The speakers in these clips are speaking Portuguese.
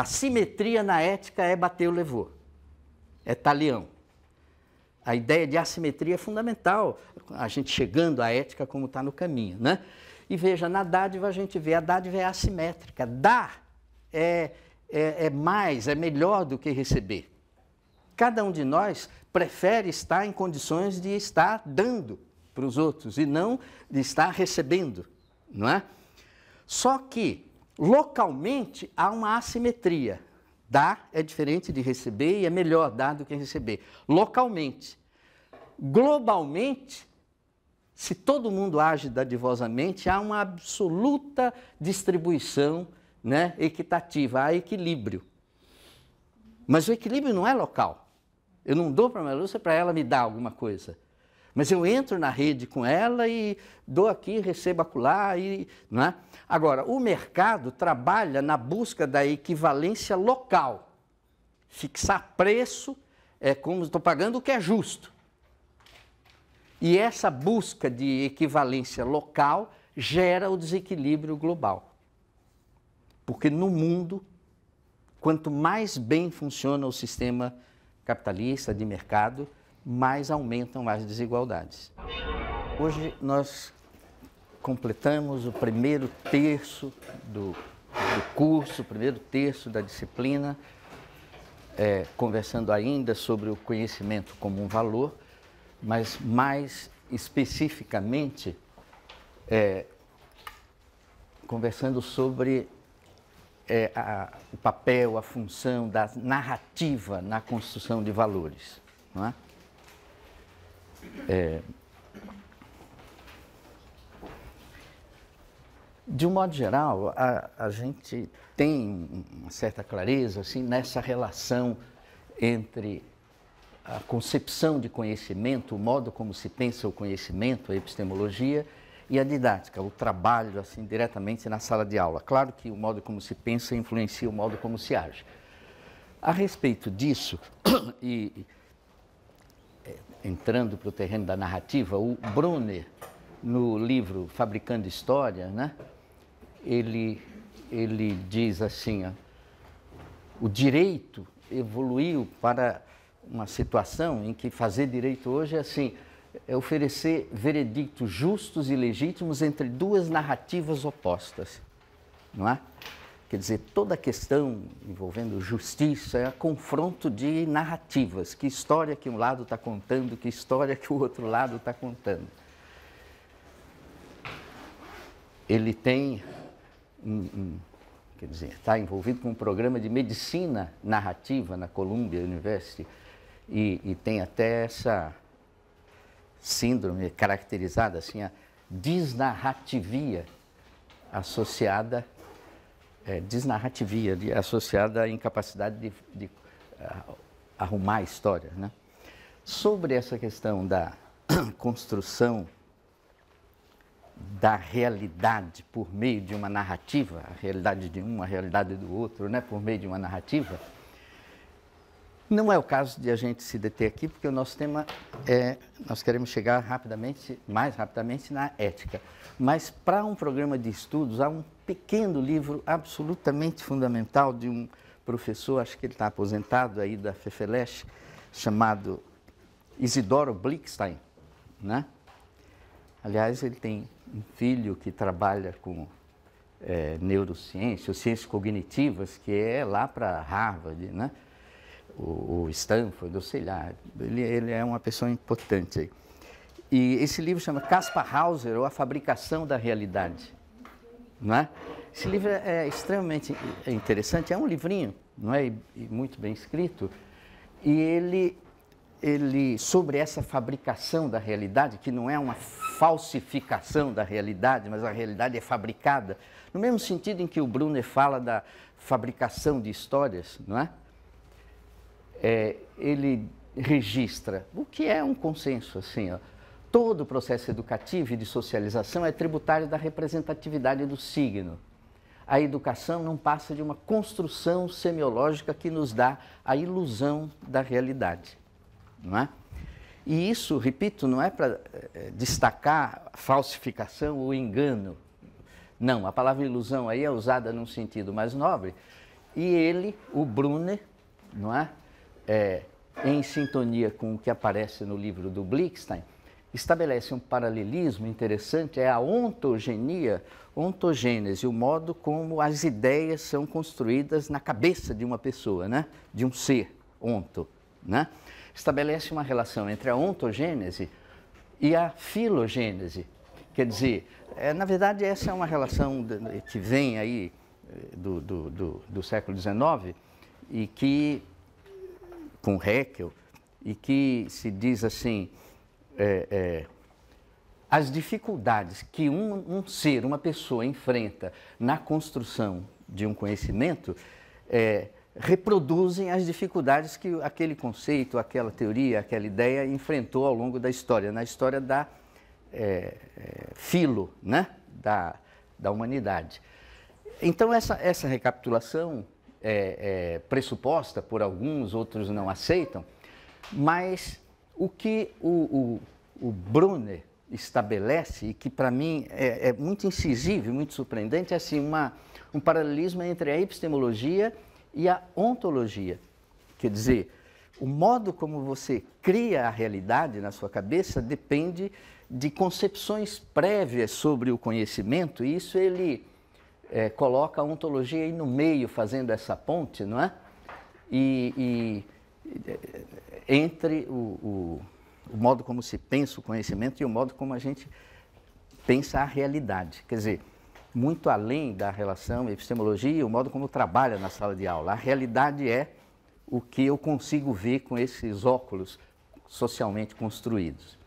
A simetria na ética é bater o levou. é talião. A ideia de assimetria é fundamental, a gente chegando à ética como está no caminho. Né? E veja, na dádiva a gente vê, a dádiva é assimétrica. Dar é, é, é mais, é melhor do que receber. Cada um de nós prefere estar em condições de estar dando para os outros e não de estar recebendo, não é? Só que Localmente há uma assimetria. Dar é diferente de receber e é melhor dar do que receber. Localmente. Globalmente, se todo mundo age dadivosamente, há uma absoluta distribuição né, equitativa, há equilíbrio. Mas o equilíbrio não é local. Eu não dou para a Maria é para ela me dar alguma coisa. Mas eu entro na rede com ela e dou aqui, recebo acolá. E, não é? Agora, o mercado trabalha na busca da equivalência local. Fixar preço é como estou pagando o que é justo. E essa busca de equivalência local gera o desequilíbrio global. Porque no mundo, quanto mais bem funciona o sistema capitalista de mercado, mais aumentam as desigualdades. Hoje nós completamos o primeiro terço do, do curso, o primeiro terço da disciplina, é, conversando ainda sobre o conhecimento como um valor, mas mais especificamente é, conversando sobre é, a, o papel, a função da narrativa na construção de valores. Não é? É, de um modo geral, a, a gente tem uma certa clareza assim, nessa relação entre a concepção de conhecimento, o modo como se pensa o conhecimento, a epistemologia, e a didática, o trabalho assim diretamente na sala de aula. Claro que o modo como se pensa influencia o modo como se age. A respeito disso, e entrando para o terreno da narrativa, o Brunner, no livro Fabricando História, né, ele, ele diz assim, ó, o direito evoluiu para uma situação em que fazer direito hoje é assim, é oferecer veredictos justos e legítimos entre duas narrativas opostas, não é? Quer dizer, toda a questão envolvendo justiça é confronto de narrativas. Que história que um lado está contando, que história que o outro lado está contando. Ele tem, um, um, quer dizer, está envolvido com um programa de medicina narrativa na Columbia University e, e tem até essa síndrome caracterizada assim, a desnarrativia associada é, desnarrativia, de, associada à incapacidade de, de ah, arrumar a história. Né? Sobre essa questão da construção da realidade por meio de uma narrativa, a realidade de um, a realidade do outro, né? por meio de uma narrativa, não é o caso de a gente se deter aqui, porque o nosso tema é, nós queremos chegar rapidamente, mais rapidamente, na ética. Mas para um programa de estudos, há um pequeno livro absolutamente fundamental de um professor, acho que ele está aposentado aí da FEFELESH, chamado Isidoro Blickstein, né? Aliás, ele tem um filho que trabalha com é, neurociência, ciências cognitivas, que é lá para Harvard, né? o, Stanford, ou sei lá, ele, ele é uma pessoa importante E esse livro chama Caspar Hauser, ou A Fabricação da Realidade. Não é? Esse livro é, é extremamente interessante, é um livrinho, não é? E muito bem escrito. E ele, ele, sobre essa fabricação da realidade, que não é uma falsificação da realidade, mas a realidade é fabricada, no mesmo sentido em que o Brunner fala da fabricação de histórias, não é? é, ele registra o que é um consenso, assim, ó. Todo o processo educativo e de socialização é tributário da representatividade do signo. A educação não passa de uma construção semiológica que nos dá a ilusão da realidade, não é? E isso, repito, não é para é, destacar falsificação ou engano. Não, a palavra ilusão aí é usada num sentido mais nobre. E ele, o Brunner, não é? é, em sintonia com o que aparece no livro do Blickstein, estabelece um paralelismo interessante, é a ontogenia, ontogênese, o modo como as ideias são construídas na cabeça de uma pessoa, né? de um ser, onto. Né? Estabelece uma relação entre a ontogênese e a filogênese. Quer dizer, é, na verdade, essa é uma relação que vem aí eh, do, do, do, do século XIX e que com Heckel, e que se diz assim, é, é, as dificuldades que um, um, ser, uma pessoa enfrenta na construção de um conhecimento, é, reproduzem as dificuldades que aquele conceito, aquela teoria, aquela ideia enfrentou ao longo da história, na história da é, é, filo né? da, da humanidade. Então, essa, essa recapitulação é, é, pressuposta por alguns, outros não aceitam, mas o que o, o, o Brunner estabelece, e que para mim é, é, muito incisivo muito surpreendente, é assim, uma, um paralelismo entre a epistemologia e a ontologia. Quer dizer, o modo como você cria a realidade na sua cabeça depende de concepções prévias sobre o conhecimento, e isso ele é, coloca a ontologia aí no meio, fazendo essa ponte, não é? E, e é, entre o, o, o modo como se pensa o conhecimento e o modo como a gente pensa a realidade. Quer dizer, muito além da relação epistemologia, o modo como trabalha na sala de aula. A realidade é o que eu consigo ver com esses óculos socialmente construídos.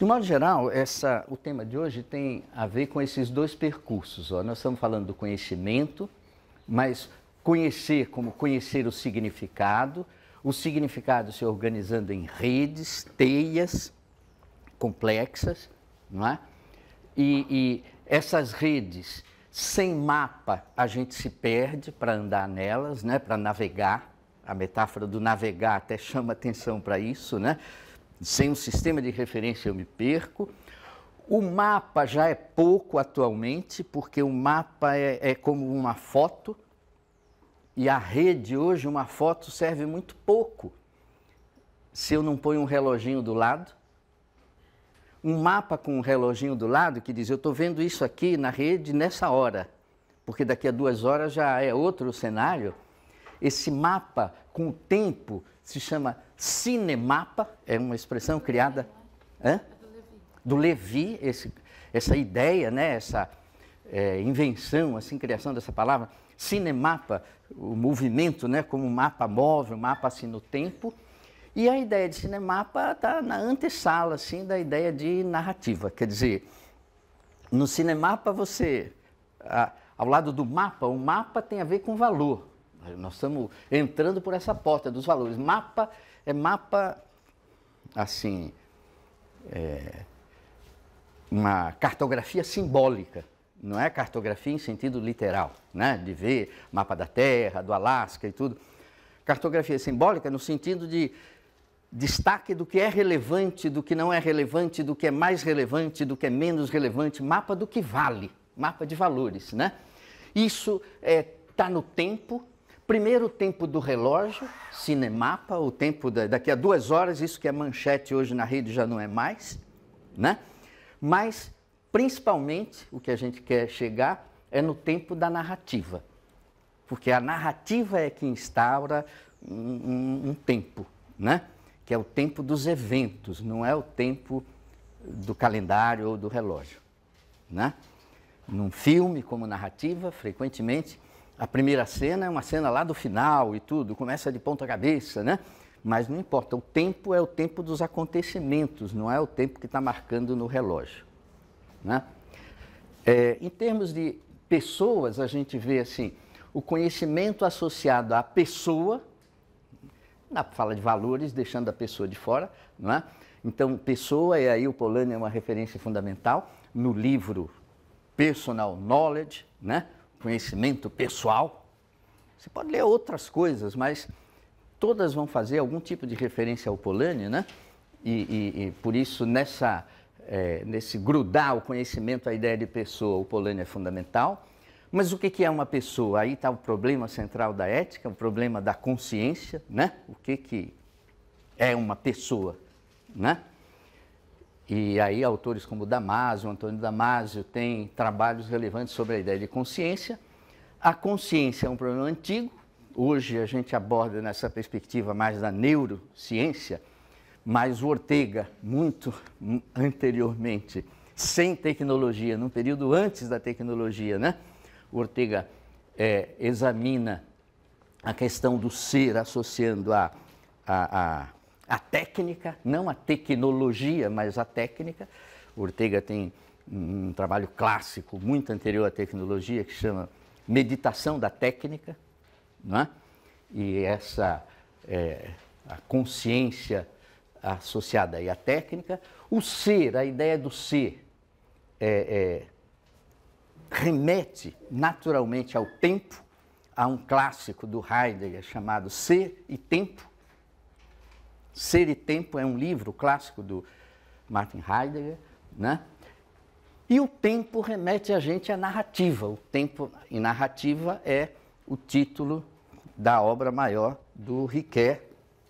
De modo geral, essa, o tema de hoje tem a ver com esses dois percursos. Ó. Nós estamos falando do conhecimento, mas conhecer como conhecer o significado, o significado se organizando em redes, teias complexas, não é? E, e essas redes, sem mapa, a gente se perde para andar nelas, né? para navegar. A metáfora do navegar até chama atenção para isso, né? Sem um sistema de referência eu me perco. O mapa já é pouco atualmente, porque o mapa é, é como uma foto, e a rede hoje, uma foto serve muito pouco se eu não ponho um reloginho do lado. Um mapa com um reloginho do lado que diz: eu estou vendo isso aqui na rede nessa hora, porque daqui a duas horas já é outro cenário. Esse mapa com o tempo se chama Cinemapa é uma expressão criada Hã? do Levi, esse, essa ideia, né, essa é, invenção, assim, criação dessa palavra. Cinemapa, o movimento, né, como mapa móvel, mapa assim no tempo. E a ideia de cinemapa está na antessala, assim, da ideia de narrativa. Quer dizer, no cinemapa você, a, ao lado do mapa, o mapa tem a ver com valor. Nós estamos entrando por essa porta dos valores. Mapa é mapa, assim, é, uma cartografia simbólica, não é cartografia em sentido literal, né? de ver mapa da Terra, do Alasca e tudo. Cartografia simbólica no sentido de destaque do que é relevante, do que não é relevante, do que é mais relevante, do que é menos relevante, mapa do que vale, mapa de valores. Né? Isso está é, tá no tempo, Primeiro tempo do relógio, Cinemapa, o tempo da, daqui a duas horas, isso que é manchete hoje na rede já não é mais, né? Mas, principalmente, o que a gente quer chegar é no tempo da narrativa, porque a narrativa é que instaura um, um, um tempo, né? Que é o tempo dos eventos, não é o tempo do calendário ou do relógio, né? Num filme como narrativa, frequentemente a primeira cena é uma cena lá do final e tudo, começa de ponta cabeça, né? Mas não importa, o tempo é o tempo dos acontecimentos, não é o tempo que está marcando no relógio. Né? É, em termos de pessoas, a gente vê assim, o conhecimento associado à pessoa, na fala de valores, deixando a pessoa de fora, não é? Então, pessoa, e aí o Polanyi é uma referência fundamental, no livro Personal Knowledge, né? conhecimento pessoal. Você pode ler outras coisas, mas todas vão fazer algum tipo de referência ao Polanyi, né? E, e, e por isso, nessa, é, nesse grudar o conhecimento à ideia de pessoa, o Polanyi é fundamental. Mas o que é uma pessoa? Aí está o problema central da ética, o problema da consciência, né? O que, que é uma pessoa, né? E aí autores como Damásio, Antônio Damásio, têm trabalhos relevantes sobre a ideia de consciência. A consciência é um problema antigo. Hoje a gente aborda nessa perspectiva mais da neurociência, mas o Ortega, muito anteriormente, sem tecnologia, num período antes da tecnologia, né? O Ortega é, examina a questão do ser associando a, a, a a técnica, não a tecnologia, mas a técnica. Ortega tem um trabalho clássico, muito anterior à tecnologia, que chama Meditação da Técnica, não é? e essa é, a consciência associada aí à técnica. O ser, a ideia do ser, é, é, remete naturalmente ao tempo, a um clássico do Heidegger chamado Ser e Tempo, Ser e Tempo é um livro clássico do Martin Heidegger, né? E o tempo remete a gente à narrativa. O tempo em narrativa é o título da obra maior do Riquet,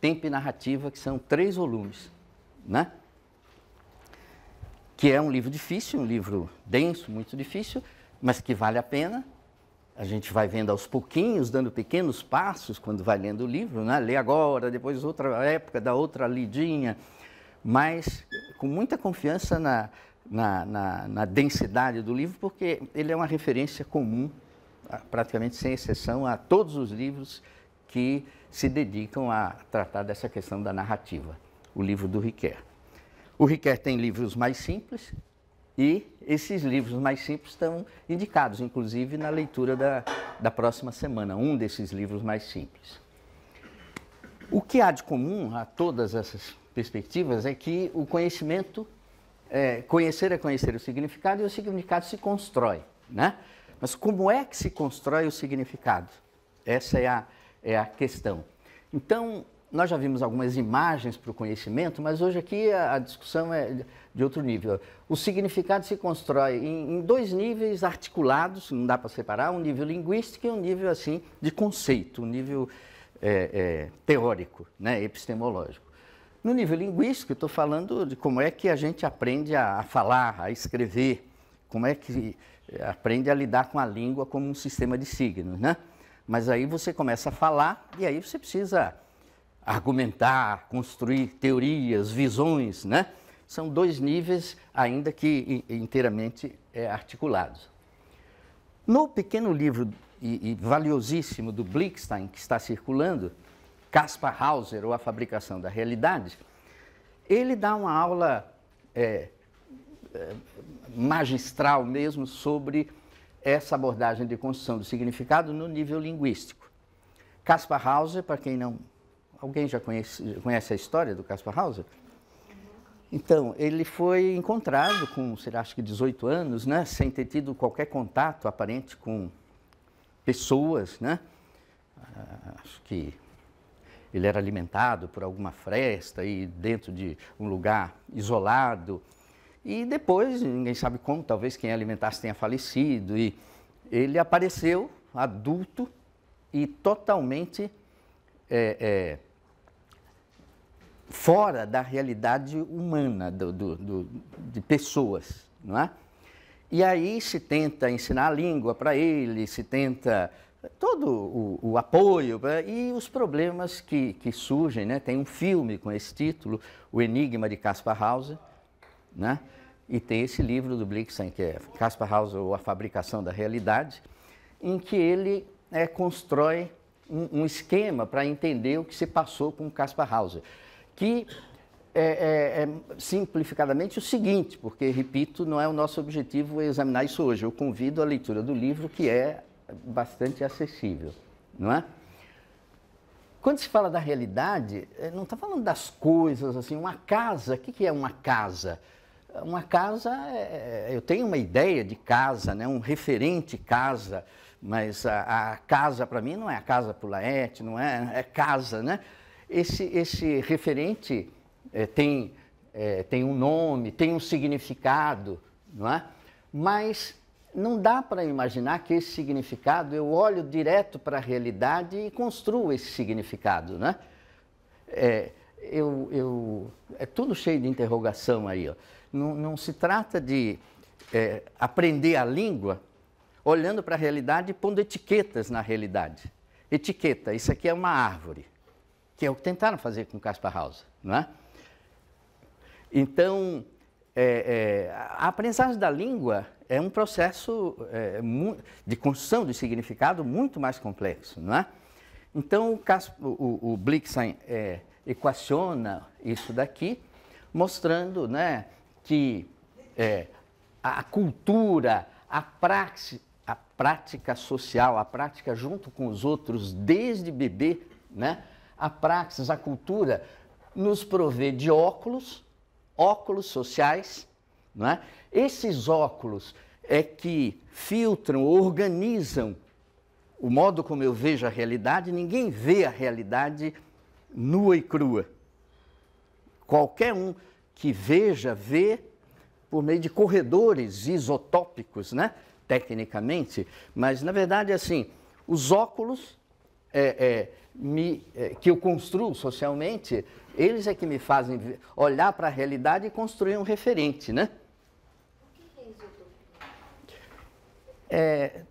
Tempo e Narrativa, que são três volumes, né? Que é um livro difícil, um livro denso, muito difícil, mas que vale a pena, a gente vai vendo aos pouquinhos, dando pequenos passos quando vai lendo o livro, né? lê agora, depois outra época, da outra lidinha, mas com muita confiança na, na, na, na densidade do livro, porque ele é uma referência comum, ah, praticamente sem exceção, a todos os livros que se dedicam a tratar dessa questão da narrativa, o livro do Riquet. O Riquet tem livros mais simples, e esses livros mais simples estão indicados, inclusive na leitura da, da próxima semana, um desses livros mais simples. O que há de comum a todas essas perspectivas é que o conhecimento, é, conhecer é conhecer o significado e o significado se constrói. Né? Mas como é que se constrói o significado? Essa é a, é a questão. Então, nós já vimos algumas imagens para o conhecimento, mas hoje aqui a, a, discussão é de outro nível. O significado se constrói em, em dois níveis articulados, não dá para separar, um nível linguístico e um nível assim de conceito, um nível é, é, teórico, né, epistemológico. No nível linguístico, estou falando de como é que a gente aprende a, a falar, a escrever, como é que aprende a lidar com a língua como um sistema de signos, né? Mas aí você começa a falar e aí você precisa argumentar, construir teorias, visões, né? São dois níveis ainda que inteiramente é, articulados. No pequeno livro e, e valiosíssimo do Blickstein que está circulando, Caspar Hauser ou a fabricação da realidade, ele dá uma aula é, é magistral mesmo sobre essa abordagem de construção do significado no nível linguístico. Caspar Hauser, para quem não Alguém já conhece, conhece a história do Caspar Hauser? Então, ele foi encontrado com, será, acho que 18 anos, né? Sem ter tido qualquer contato aparente com pessoas, né? Ah, acho que ele era alimentado por alguma fresta e dentro de um lugar isolado. E depois, ninguém sabe como, talvez quem alimentasse tenha falecido. E ele apareceu adulto e totalmente é, é, fora da realidade humana do, do, do, de pessoas, não é? E aí se tenta ensinar a língua para ele, se tenta todo o, o apoio pra, e os problemas que, que surgem, né? Tem um filme com esse título, O Enigma de Caspar Hauser, né? E tem esse livro do Blixen, que é Caspar Hauser ou A Fabricação da Realidade, em que ele é, constrói um, um esquema para entender o que se passou com Caspar Hauser que é, é, é, simplificadamente o seguinte, porque, repito, não é o nosso objetivo examinar isso hoje. Eu convido a leitura do livro, que é bastante acessível, não é? Quando se fala da realidade, é, não está falando das coisas, assim, uma casa, o que, é uma casa? Uma casa, é, é, eu tenho uma ideia de casa, né, um referente casa, mas a, a casa para mim não é a casa para o Laerte, não é, é casa, né? esse, esse referente é, tem, é, tem um nome, tem um significado, não é? mas não dá para imaginar que esse significado eu olho direto para a realidade e construo esse significado. Né? É, eu, eu, é tudo cheio de interrogação aí. Ó. Não, não se trata de é, aprender a língua olhando para a realidade e pondo etiquetas na realidade. Etiqueta, isso aqui é uma árvore que é o que tentaram fazer com Caspar Hauser, não é? Então, é, é, a aprendizagem da língua é um processo é, de construção de significado muito mais complexo, não é? Então, o, o, o Blixen é, equaciona isso daqui, mostrando né, que é, a cultura, a praxe, a prática social, a prática junto com os outros desde bebê, né? a praxis, a cultura nos provê de óculos, óculos sociais, não é? Esses óculos é que filtram, organizam o modo como eu vejo a realidade. Ninguém vê a realidade nua e crua. Qualquer um que veja, vê por meio de corredores isotópicos, né? Tecnicamente, mas na verdade, assim, os óculos é, é me, eh, que eu construo socialmente, eles é que me fazem olhar para a realidade e construir um referente, né? É,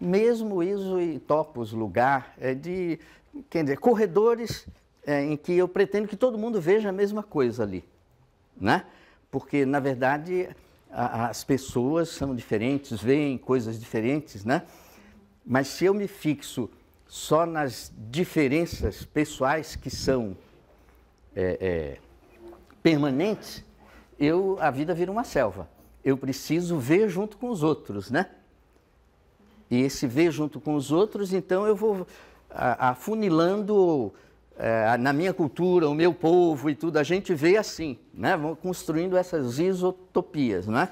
mesmo ISO e topos lugar é de quer dizer, corredores é, em que eu pretendo que todo mundo veja a mesma coisa ali, né? Porque na verdade a, as pessoas são diferentes, veem coisas diferentes, né? Mas se eu me fixo só nas diferenças pessoais que são é, é, permanentes, eu, a vida vira uma selva. Eu preciso ver junto com os outros, né? E esse ver junto com os outros, então eu vou afunilando é, na minha cultura, o meu povo e tudo. A gente vê assim, né? Vão construindo essas isotopias, né?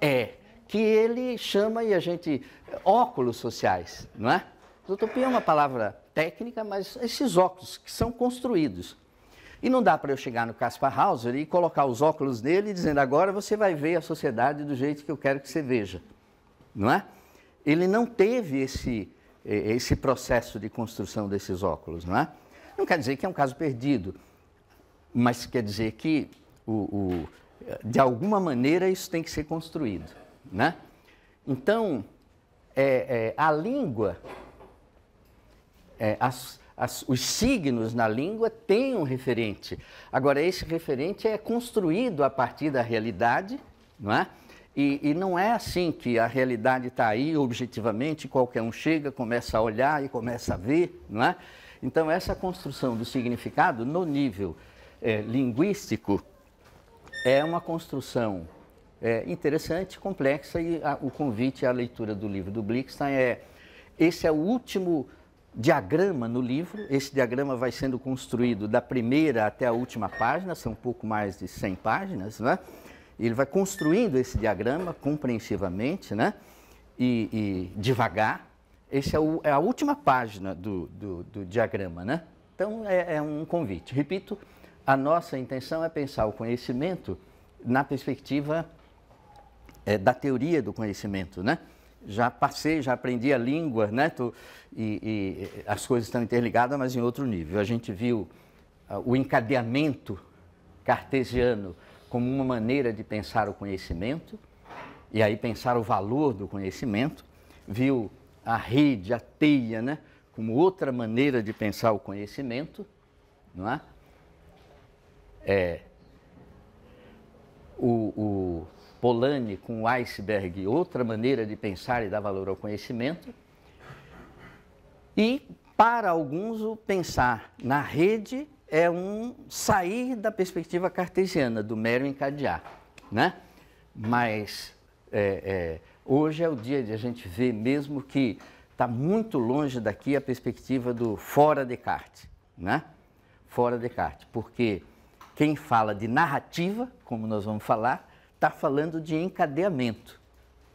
É, que ele chama e a gente óculos sociais, não é? Utopia é uma palavra técnica, mas esses óculos que são construídos. E não dá para eu chegar no Caspar Hauser e colocar os óculos nele dizendo agora você vai ver a sociedade do jeito que eu quero que você veja. Não é? Ele não teve esse, esse processo de construção desses óculos, não é? Não quer dizer que é um caso perdido, mas quer dizer que, o, o, de alguma maneira, isso tem que ser construído, né? Então, é, é, a língua é, as, as, os signos na língua têm um referente. Agora, esse referente é construído a partir da realidade, não é? E, e, não é assim que a realidade está aí objetivamente, qualquer um chega, começa a olhar e começa a ver, não é? Então, essa construção do significado no nível é, linguístico é uma construção é, interessante, complexa, e a, o convite à leitura do livro do Blixstein é: esse é o último diagrama no livro. Esse diagrama vai sendo construído da primeira até a última página, são um pouco mais de 100 páginas, né? Ele vai construindo esse diagrama compreensivamente, né? E, e devagar. Essa é, o, é a última página do, do, do diagrama, né? Então, é, é um convite. Repito, a nossa intenção é pensar o conhecimento na perspectiva é, da teoria do conhecimento, né? já passei, já aprendi a língua, né? e, e, as coisas estão interligadas, mas em outro nível. A gente viu uh, o encadeamento cartesiano como uma maneira de pensar o conhecimento, e aí pensar o valor do conhecimento, viu a rede, a teia, né? como outra maneira de pensar o conhecimento, não é? é o, o Polanyi com o iceberg, outra maneira de pensar e dar valor ao conhecimento. E para alguns o pensar na rede é um sair da perspectiva cartesiana, do mero encadear, né? Mas é, é, hoje é o dia de a gente ver mesmo que está muito longe daqui a perspectiva do fora Descartes, né? Fora Descartes, porque quem fala de narrativa, como nós vamos falar, está falando de encadeamento.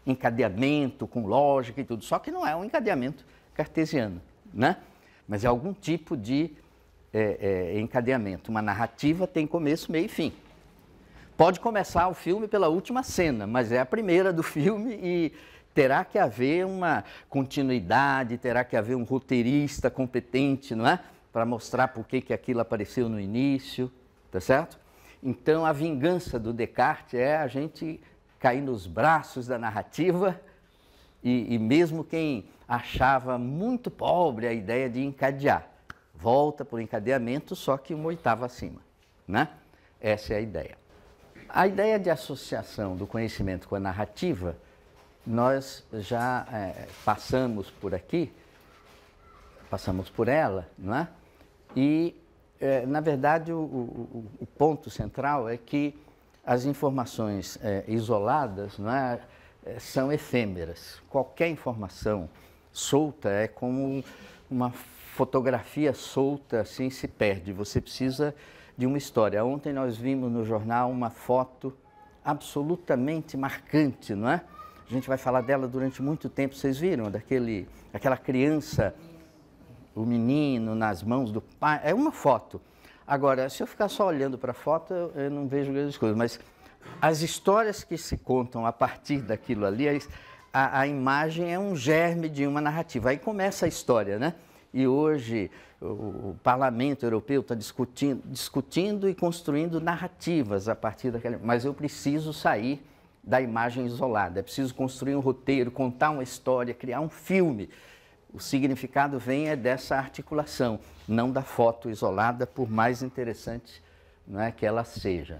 Encadeamento com lógica e tudo. Só que não é um encadeamento cartesiano, né? Mas é algum tipo de é, é, encadeamento. Uma narrativa tem começo, meio e fim. Pode começar o filme pela última cena, mas é a primeira do filme e terá que haver uma continuidade, terá que haver um roteirista competente, não é? Para mostrar por que, que aquilo apareceu no início, tá certo? Então, a vingança do Descartes é a gente cair nos braços da narrativa e, e mesmo quem achava muito pobre a ideia de encadear, volta para o encadeamento, só que uma oitava acima. Né? Essa é a ideia. A ideia de associação do conhecimento com a narrativa, nós já é, passamos por aqui, passamos por ela, não é? E é, na verdade, o, o, o, ponto central é que as informações é, isoladas não é, é, são efêmeras. Qualquer informação solta é como uma fotografia solta, assim se perde. Você precisa de uma história. Ontem nós vimos no jornal uma foto absolutamente marcante, não é? A gente vai falar dela durante muito tempo. Vocês viram daquele, aquela criança o menino nas mãos do pai, é uma foto. Agora, se eu ficar só olhando para a foto, eu não vejo grandes coisas, mas as histórias que se contam a partir daquilo ali, a, a imagem é um germe de uma narrativa. Aí começa a história, né? E hoje o, o parlamento europeu está discutindo, discutindo e construindo narrativas a partir daquela. Mas eu preciso sair da imagem isolada, é preciso construir um roteiro, contar uma história, criar um filme. O significado vem é dessa articulação, não da foto isolada, por mais interessante não é, que ela seja.